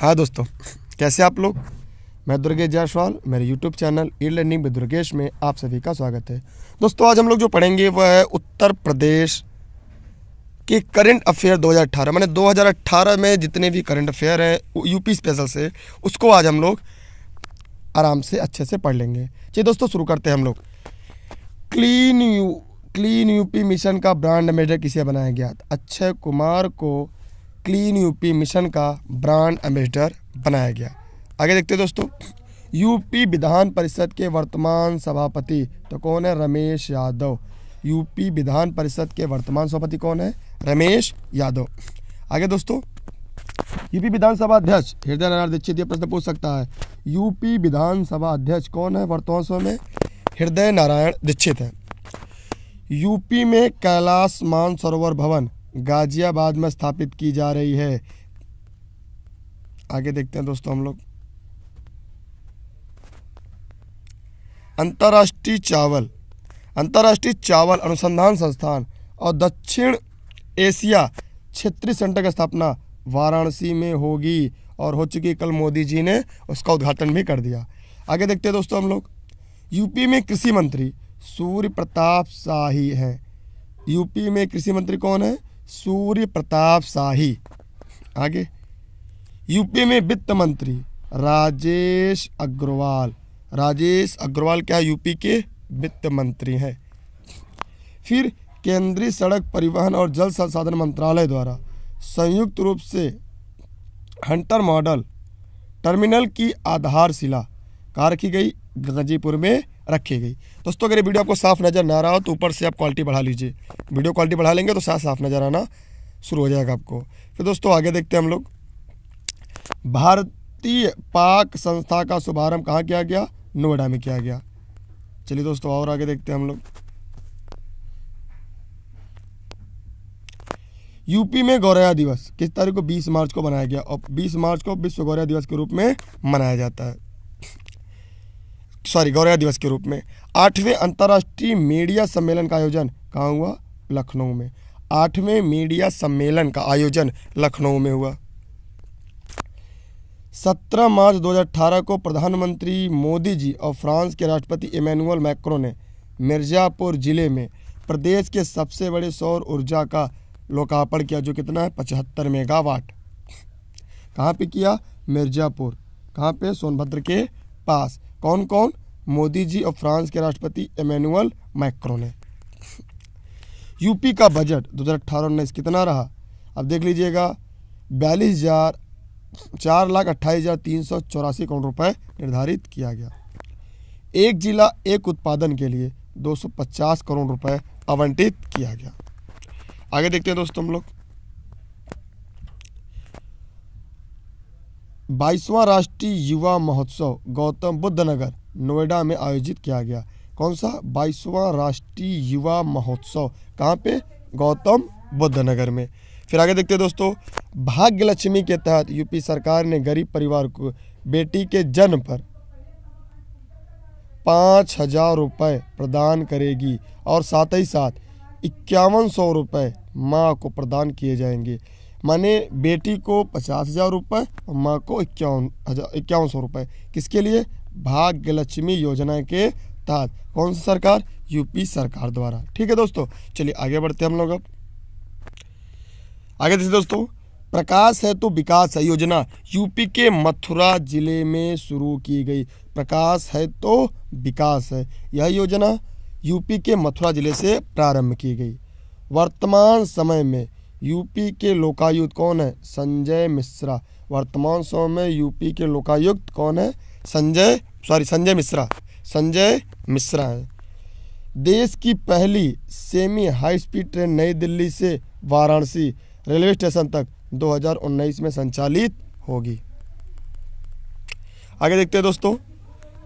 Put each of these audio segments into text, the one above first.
हाँ दोस्तों कैसे आप लोग मैं दुर्गेश जायसवाल मेरे YouTube channel E learning with Durgesh में आप सभी का स्वागत है दोस्तों आज हम लोग जो पढ़ेंगे वह है उत्तर प्रदेश के करंट अफेयर 2018 मैंने 2018 में जितने भी करंट अफेयर हैं यूपी स्पेशल से उसको आज हम लोग आराम से अच्छे से पढ़ लेंगे चलिए दोस्तों शुरू करते हैं हम लोग clean U clean UP mission का ब्रांड एम्बेडर किसे बनाया गया अक्षय कुमार को क्लीन यूपी मिशन का ब्रांड एम्बेसडर बनाया गया आगे देखते हैं दोस्तों यूपी विधान परिषद के वर्तमान सभापति तो कौन है रमेश यादव यूपी विधान परिषद के वर्तमान सभापति कौन है रमेश यादव आगे दोस्तों यूपी विधानसभा अध्यक्ष हृदय नारायण दीक्षित ये प्रश्न पूछ सकता है यूपी विधानसभा अध्यक्ष कौन है वर्तमान समय में हृदय नारायण दीक्षित है यूपी में कैलाश मानसरोवर भवन गाजियाबाद में स्थापित की जा रही है आगे देखते हैं दोस्तों हम लोग अंतर्राष्ट्रीय चावल अंतर्राष्ट्रीय चावल अनुसंधान संस्थान और दक्षिण एशिया क्षेत्रीय सेंटर की स्थापना वाराणसी में होगी और हो चुकी कल मोदी जी ने उसका उद्घाटन भी कर दिया आगे देखते हैं दोस्तों हम लोग यूपी में कृषि मंत्री सूर्य प्रताप शाही हैं यूपी में कृषि मंत्री कौन है सूर्य प्रताप शाही आगे यूपी में वित्त मंत्री राजेश अग्रवाल राजेश अग्रवाल क्या यूपी के वित्त मंत्री हैं फिर केंद्रीय सड़क परिवहन और जल संसाधन मंत्रालय द्वारा संयुक्त रूप से हंटर मॉडल टर्मिनल की आधारशिला कार की गई गाजीपुर में रखी गई दोस्तों अगर ये वीडियो आपको साफ नज़र ना रहा हो तो ऊपर से आप क्वालिटी बढ़ा लीजिए वीडियो क्वालिटी बढ़ा लेंगे तो साथ साफ नज़र आना शुरू हो जाएगा आपको फिर दोस्तों आगे देखते हैं हम लोग भारतीय पाक संस्था का शुभारंभ कहाँ किया गया नोएडा में किया गया चलिए दोस्तों और आगे देखते हैं हम लोग यूपी में गौरया दिवस किस तारीख को 20 मार्च को मनाया गया और 20 मार्च को विश्व गौरया दिवस के रूप में मनाया जाता है सॉरी गौरव दिवस के रूप में आठवें अंतर्राष्ट्रीय मीडिया सम्मेलन का आयोजन कहाँ हुआ लखनऊ में आठवें मीडिया सम्मेलन का आयोजन लखनऊ में हुआ 17 मार्च 2018 को प्रधानमंत्री मोदी जी और फ्रांस के राष्ट्रपति इमैनुअल मैक्रो ने मिर्ज़ापुर ज़िले में प्रदेश के सबसे बड़े सौर ऊर्जा का लोकार्पण किया जो कितना है पचहत्तर मेगावाट कहाँ पे किया मिर्ज़ापुर कहाँ पे सोनभद्र के पास कौन कौन मोदी जी और फ्रांस के राष्ट्रपति एमेनुअल मैक्रो ने यूपी का बजट दो हज़ार अट्ठारह उन्नीस कितना रहा अब देख लीजिएगा बयालीस हज़ार चार लाख अट्ठाईस हज़ार तीन सौ चौरासी करोड़ रुपए निर्धारित किया गया एक जिला एक उत्पादन के लिए दो सौ पचास करोड़ रुपए आवंटित किया गया आगे देखते हैं दोस्तों हम लोग बाईसवां राष्ट्रीय युवा महोत्सव गौतम बुद्ध नगर नोएडा में आयोजित किया गया कौन सा बाईसवां राष्ट्रीय युवा महोत्सव कहाँ पे गौतम बुद्ध नगर में फिर आगे देखते हैं दोस्तों भाग्य लक्ष्मी के तहत यूपी सरकार ने गरीब परिवार को बेटी के जन्म पर पाँच हजार रुपये प्रदान करेगी और साथ ही साथ इक्यावन सौ रुपये माँ को प्रदान किए जाएंगे माने बेटी को पचास हज़ार रुपये और माँ को इक्यावन हजार इक्यावन सौ रुपये किसके लिए भाग्यलक्ष्मी योजना के तहत कौन सी सरकार यूपी सरकार द्वारा ठीक है दोस्तों चलिए आगे बढ़ते हम लोग अब आगे देखिए दोस्तों प्रकाश है तो विकास है योजना यूपी के मथुरा जिले में शुरू की गई प्रकाश है तो विकास है यह योजना यूपी के मथुरा जिले से प्रारंभ की गई वर्तमान समय में यूपी के लोकायुक्त कौन है संजय मिश्रा वर्तमान समय में यूपी के लोकायुक्त कौन है संजय सॉरी संजय मिश्रा संजय मिश्रा हैं देश की पहली सेमी हाई स्पीड ट्रेन नई दिल्ली से वाराणसी रेलवे स्टेशन तक 2019 में संचालित होगी आगे देखते हैं दोस्तों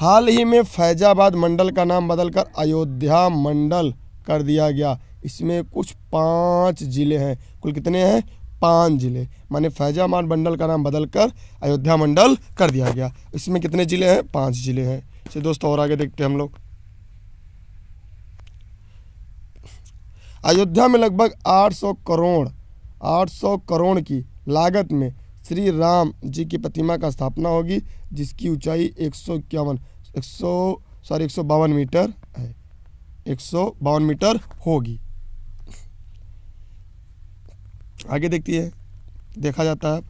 हाल ही में फैजाबाद मंडल का नाम बदलकर अयोध्या मंडल कर दिया गया इसमें कुछ पाँच जिले हैं कुल कितने हैं पाँच जिले माने फैजाबाद मंडल का नाम बदलकर अयोध्या मंडल कर दिया गया इसमें कितने जिले हैं पाँच जिले हैं चलिए दोस्तों और आगे देखते हैं हम लोग अयोध्या में लगभग 800 करोड़ 800 करोड़ की लागत में श्री राम जी की प्रतिमा का स्थापना होगी जिसकी ऊंचाई एक सौ इक्यावन एक सौ सॉरी एक सौ बावन मीटर है एक सौ बावन मीटर होगी आगे देखती है देखा जाता है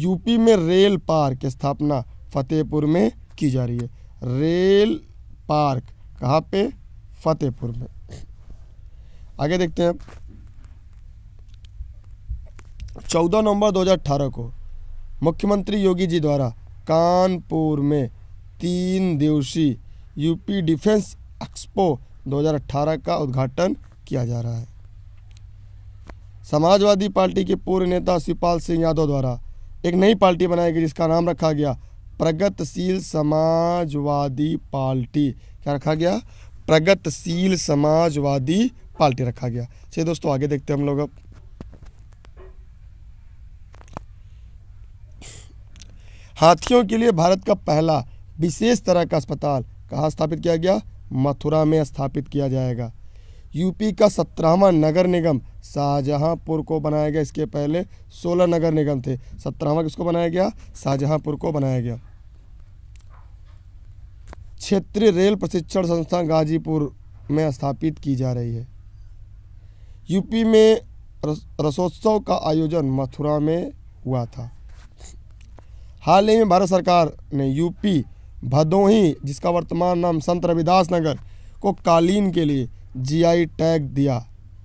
यूपी में रेल पार्क की स्थापना फतेहपुर में की जा रही है रेल पार्क कहाँ पे फतेहपुर में आगे देखते हैं चौदह नवंबर 2018 को मुख्यमंत्री योगी जी द्वारा कानपुर में तीन दिवसीय यूपी डिफेंस एक्सपो 2018 का उद्घाटन किया जा रहा है समाजवादी पार्टी के पूर्व नेता शिवपाल सिंह यादव द्वारा एक नई पार्टी बनाई गई जिसका नाम रखा गया प्रगतिशील समाजवादी पार्टी क्या रखा गया प्रगतिशील समाजवादी पार्टी रखा गया चलिए दोस्तों आगे देखते हैं हम लोग अब हाथियों के लिए भारत का पहला विशेष तरह का अस्पताल कहाँ स्थापित किया गया मथुरा में स्थापित किया जाएगा यूपी का सत्रहवा नगर निगम शाहजहांपुर को बनाया गया इसके पहले सोलह नगर निगम थे सत्रहवा किसको बनाया गया शाहजहांपुर को बनाया गया क्षेत्रीय रेल प्रशिक्षण संस्था गाजीपुर में स्थापित की जा रही है यूपी में रस, रसोत्सव का आयोजन मथुरा में हुआ था हाल ही में भारत सरकार ने यूपी भदोही जिसका वर्तमान नाम संत रविदास नगर को कालीन के लिए जीआई टैग दिया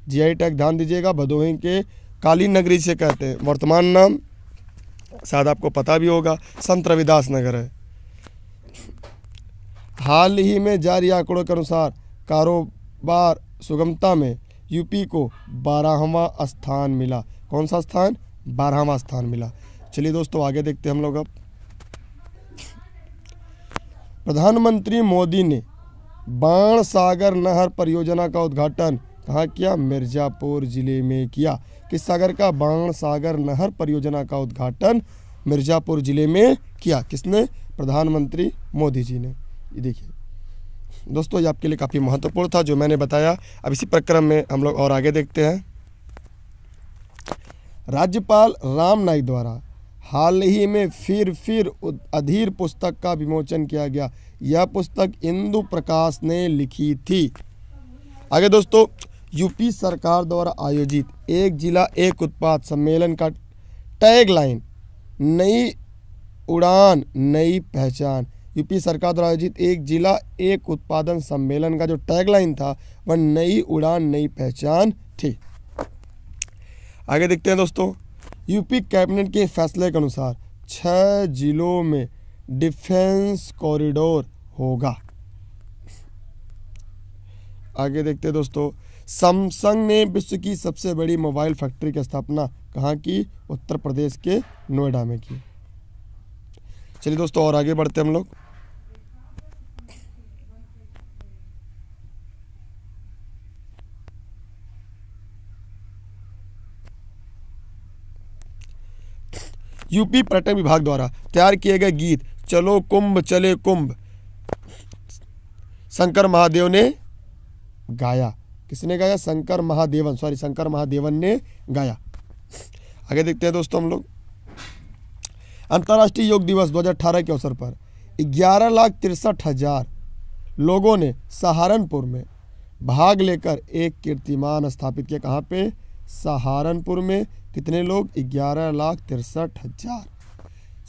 जीआई टैग ध्यान दीजिएगा भदोही के कालीन नगरी से कहते हैं वर्तमान नाम शायद आपको पता भी होगा संत रविदास नगर है हाल ही में जारी आंकड़ों के अनुसार कारोबार सुगमता में यूपी को बारहवा स्थान मिला कौन सा स्थान बारहवा स्थान मिला चलिए दोस्तों आगे देखते हैं हम लोग अब प्रधानमंत्री मोदी ने बाण सागर नहर परियोजना का उद्घाटन कहाँ किया मिर्जापुर जिले में किया किस सागर का बाण सागर नहर परियोजना का उद्घाटन मिर्जापुर जिले में किया किसने प्रधानमंत्री मोदी जी ने ये देखिए दोस्तों ये आपके लिए काफ़ी महत्वपूर्ण था जो मैंने बताया अब इसी प्रक्रम में हम लोग और आगे देखते हैं राज्यपाल राम नाईक द्वारा हाल ही में फिर फिर अधीर पुस्तक का विमोचन किया गया यह पुस्तक इंदु प्रकाश ने लिखी थी आगे दोस्तों यूपी सरकार द्वारा आयोजित एक जिला एक उत्पाद सम्मेलन का टैगलाइन नई उड़ान नई पहचान यूपी सरकार द्वारा आयोजित एक जिला एक उत्पादन सम्मेलन का जो टैगलाइन था वह नई उड़ान नई पहचान थी आगे देखते हैं दोस्तों यूपी कैबिनेट के फैसले के अनुसार छह जिलों में डिफेंस कॉरिडोर होगा आगे देखते हैं दोस्तों सैमसंग ने विश्व की सबसे बड़ी मोबाइल फैक्ट्री की स्थापना कहाँ की उत्तर प्रदेश के नोएडा में की चलिए दोस्तों और आगे बढ़ते हम लोग यूपी पर्यटन विभाग द्वारा तैयार किए गए गीत चलो कुंभ चले कुंभ शंकर महादेव ने गाया किसने गाया शंकर महादेवन सॉरी शंकर महादेवन ने गाया आगे देखते हैं दोस्तों हम लोग अंतर्राष्ट्रीय योग दिवस 2018 के अवसर पर ग्यारह लाख तिरसठ हजार लोगों ने सहारनपुर में भाग लेकर एक कीर्तिमान स्थापित किया कहाँ पे सहारनपुर में कितने लोग ग्यारह लाख तिरसठ हजार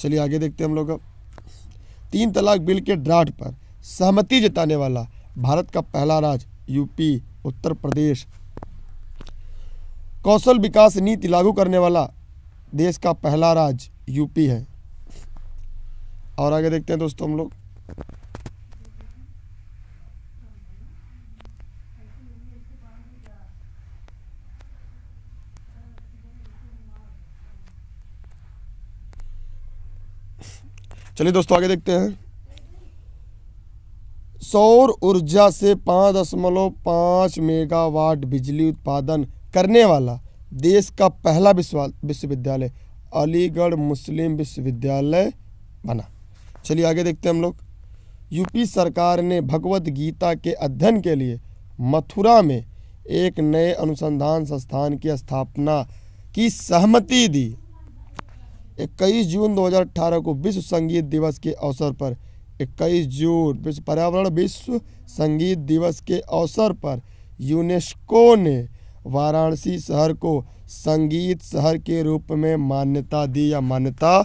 चलिए आगे देखते हैं हम लोग अब तीन तलाक बिल के ड्राफ्ट पर सहमति जताने वाला भारत का पहला राज्य यूपी उत्तर प्रदेश कौशल विकास नीति लागू करने वाला देश का पहला राज्य यूपी है और आगे देखते हैं दोस्तों हम लोग चलिए दोस्तों आगे देखते हैं सौर ऊर्जा से पाँच दशमलव पाँच मेगावाट बिजली उत्पादन करने वाला देश का पहला विश्वविद्यालय अलीगढ़ मुस्लिम विश्वविद्यालय बना चलिए आगे देखते हैं हम लोग यूपी सरकार ने भगवत गीता के अध्ययन के लिए मथुरा में एक नए अनुसंधान संस्थान की स्थापना की सहमति दी इक्कीस जून 2018 को विश्व संगीत दिवस के अवसर पर इक्कीस जून विश्व पर्यावरण विश्व संगीत दिवस के अवसर पर यूनेस्को ने वाराणसी शहर को संगीत शहर के रूप में मान्यता दी या मान्यता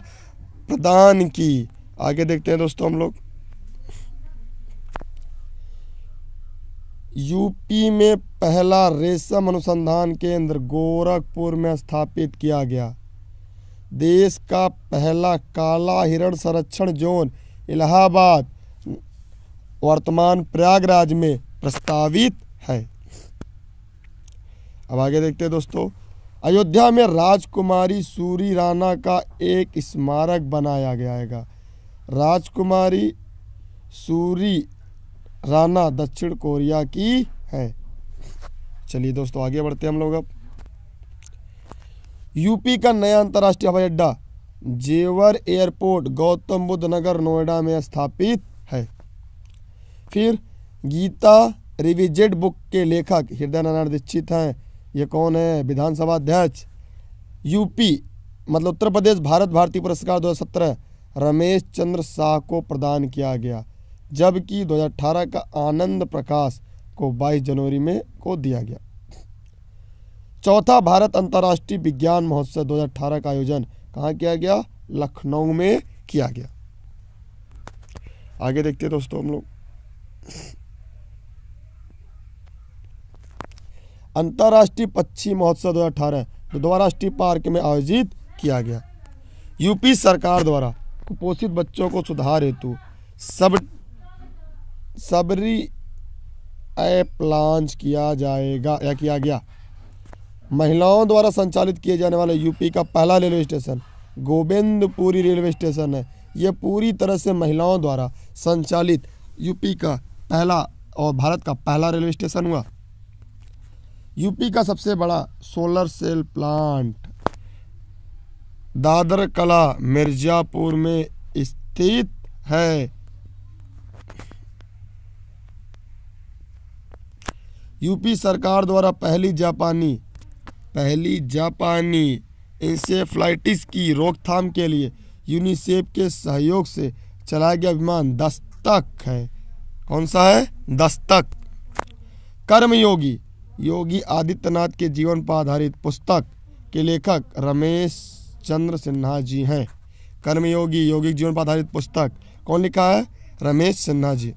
प्रदान की आगे देखते हैं दोस्तों हम लोग यूपी में पहला रेशम अनुसंधान केंद्र गोरखपुर में स्थापित किया गया देश का पहला काला हिरण संरक्षण जोन इलाहाबाद वर्तमान प्रयागराज में प्रस्तावित है अब आगे देखते हैं दोस्तों अयोध्या में राजकुमारी सूरी राणा का एक स्मारक बनाया गया राजकुमारी सूरी राणा दक्षिण कोरिया की है चलिए दोस्तों आगे बढ़ते हैं हम लोग अब यूपी का नया अंतर्राष्ट्रीय हवाई अड्डा जेवर एयरपोर्ट गौतम बुद्ध नगर नोएडा में स्थापित है फिर गीता रिविजेड बुक के लेखक हृदय नारायण दीक्षित हैं ये कौन है विधानसभा अध्यक्ष यूपी मतलब उत्तर प्रदेश भारत भारती पुरस्कार 2017 रमेश चंद्र शाह को प्रदान किया गया जबकि 2018 का आनंद प्रकाश को 22 जनवरी में को दिया गया चौथा भारत अंतर्राष्ट्रीय विज्ञान महोत्सव 2018 का आयोजन कहाँ किया गया लखनऊ में किया गया आगे देखते हैं दोस्तों हम लोग अंतर्राष्ट्रीय पक्षी महोत्सव 2018 हज़ार राष्ट्रीय पार्क में आयोजित किया गया यूपी सरकार द्वारा कुपोषित बच्चों को सुधार हेतु सब सबरी ऐप लॉन्च किया जाएगा या किया गया महिलाओं द्वारा संचालित किए जाने वाला यूपी का पहला railway station Govindpuri railway station है यह पूरी तरह से महिलाओं द्वारा संचालित यूपी का पहला और भारत का पहला रेलवे स्टेशन हुआ यूपी का सबसे बड़ा सोलर सेल प्लांट दादर कला मिर्जापुर में स्थित है यूपी सरकार द्वारा पहली जापानी पहली जापानी इंसेफ्लाइटिस की रोकथाम के लिए यूनिसेफ के सहयोग से चलाया गया अभियान दस्तक है कौन सा है दस्तक कर्मयोगी योगी आदित्यनाथ के जीवन पर आधारित पुस्तक के लेखक रमेश चंद्र सिन्हा जी हैं कर्मयोगी योगी जीवन पर आधारित पुस्तक कौन लिखा है रमेश सिन्हा जी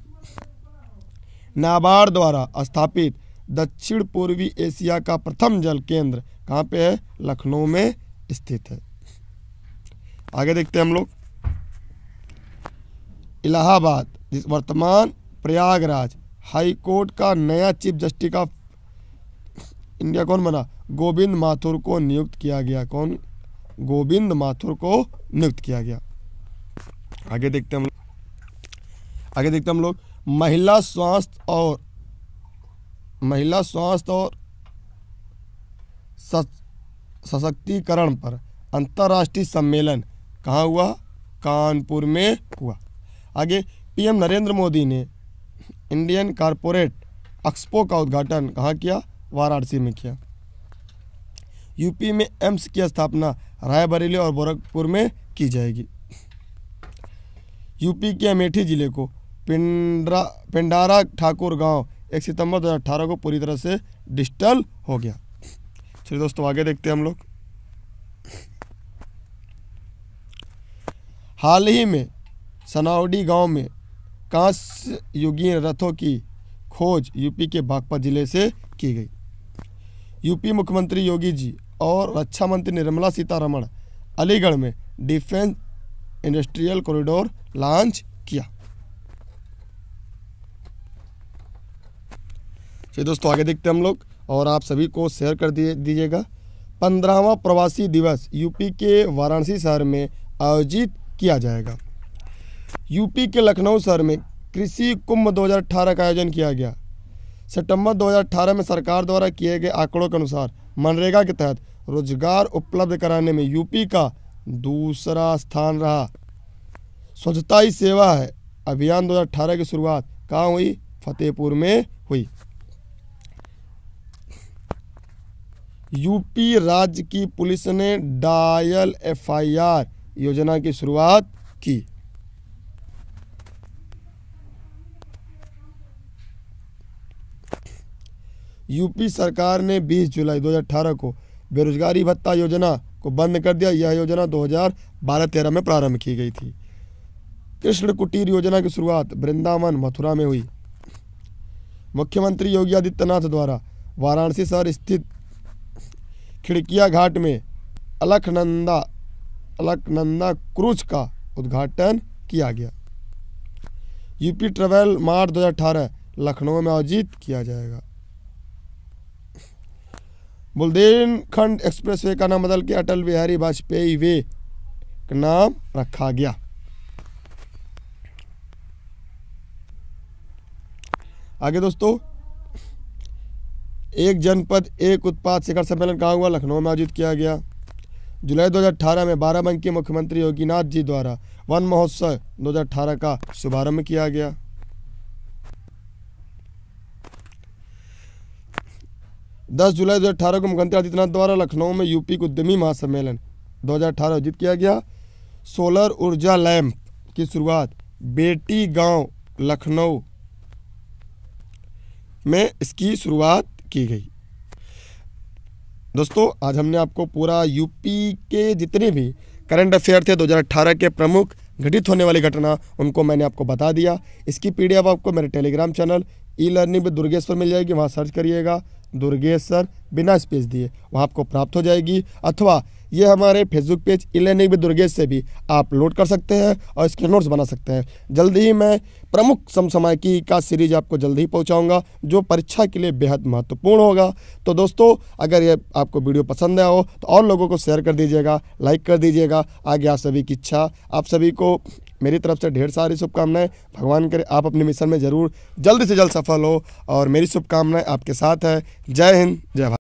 नाबार्ड द्वारा स्थापित दक्षिण पूर्वी एशिया का प्रथम जल केंद्र कहाँ पे है लखनऊ में स्थित है आगे देखते हैं हम लोग इलाहाबाद जिस वर्तमान प्रयागराज हाई कोर्ट का नया चीफ जस्टिस ऑफ इंडिया कौन बना गोविंद माथुर को नियुक्त किया गया कौन गोविंद माथुर को नियुक्त किया गया आगे देखते हम लोग आगे देखते हम लोग महिला स्वास्थ्य और महिला स्वास्थ्य और सशक्तिकरण पर अंतर्राष्ट्रीय सम्मेलन कहाँ हुआ कानपुर में हुआ आगे पीएम नरेंद्र मोदी ने इंडियन कॉरपोरेट एक्सपो का उद्घाटन कहाँ किया वाराणसी में किया यूपी में एम्स की स्थापना रायबरेली और गोरखपुर में की जाएगी यूपी के अमेठी जिले को पिंडरा पिंडारा ठाकुर गांव एक सितंबर 2018 को पूरी तरह से डिजिटल हो गया चलिए दोस्तों आगे देखते हैं हम लोग हाल ही में सनावडी गांव में कांस्य युगीन रथों की खोज यूपी के बागपत जिले से की गई यूपी मुख्यमंत्री योगी जी और रक्षा मंत्री निर्मला सीतारमण अलीगढ़ में डिफेंस इंडस्ट्रियल कॉरिडोर लॉन्च चलिए दोस्तों आगे देखते हैं हम लोग और आप सभी को शेयर कर दिए दीजिएगा पंद्रहवा प्रवासी दिवस यूपी के वाराणसी शहर में आयोजित किया जाएगा यूपी के लखनऊ शहर में कृषि कुंभ 2018 का आयोजन किया गया सितंबर 2018 में सरकार द्वारा किए गए आंकड़ों के अनुसार मनरेगा के तहत रोजगार उपलब्ध कराने में यूपी का दूसरा स्थान रहा स्वच्छता ही सेवा है अभियान 2018 की शुरुआत कहाँ हुई फतेहपुर में हुई यूपी राज्य की पुलिस ने डायल एफआईआर योजना की शुरुआत की यूपी सरकार ने 20 जुलाई 2018 को बेरोजगारी भत्ता योजना को बंद कर दिया यह योजना 2012-13 में प्रारंभ की गई थी कृष्ण कुटीर योजना की शुरुआत वृंदावन मथुरा में हुई मुख्यमंत्री योगी आदित्यनाथ द्वारा वाराणसी शहर स्थित खिड़किया घाट में अलकनंदा अलखनंदा क्रूज का उद्घाटन किया गया यूपी ट्रेवल मार्च 2018 लखनऊ में आयोजित किया जाएगा बुलदेनखंड एक्सप्रेस वे का नाम बदल के अटल बिहारी वाजपेयी वे का नाम रखा गया आगे दोस्तों एक जनपद एक उत्पाद शिखर सम्मेलन कहाँ हुआ लखनऊ में आयोजित किया गया जुलाई 2018 में बाराबंकी मुख्यमंत्री योगीनाथ जी द्वारा वन महोत्सव 2018 का शुभारंभ किया गया दस जुलाई 2018 को मुख्यमंत्री आदित्यनाथ द्वारा लखनऊ में यूपी के उद्यमी महासम्मेलन 2018 आयोजित किया गया सोलर ऊर्जा लैंप की शुरुआत बेटी गांव लखनऊ में इसकी शुरुआत की गई दोस्तों आज हमने आपको पूरा यूपी के जितने भी करंट अफेयर थे 2018 के प्रमुख घटित होने वाली घटना उनको मैंने आपको बता दिया इसकी पीडीएफ आपको मेरे टेलीग्राम चैनल ई लर्निंग पर दुर्गेश्वर मिल जाएगी वहाँ सर्च करिएगा दुर्गेश्वर बिना स्पेस दिए वहाँ आपको प्राप्त हो जाएगी अथवा ये हमारे Facebook page e learning with Durgesh से भी आप लोड कर सकते हैं और इसके नोट्स बना सकते हैं जल्दी ही मैं प्रमुख समसमायकी का सीरीज आपको जल्दी ही पहुँचाऊँगा जो परीक्षा के लिए बेहद महत्वपूर्ण होगा तो दोस्तों अगर ये आपको वीडियो पसंद आया हो तो और लोगों को शेयर कर दीजिएगा लाइक कर दीजिएगा आगे आप सभी की इच्छा आप सभी को मेरी तरफ से ढेर सारी शुभकामनाएं भगवान करे आप अपने मिशन में ज़रूर जल्द से जल्द सफल हो और मेरी शुभकामनाएं आपके साथ है जय हिंद जय भारत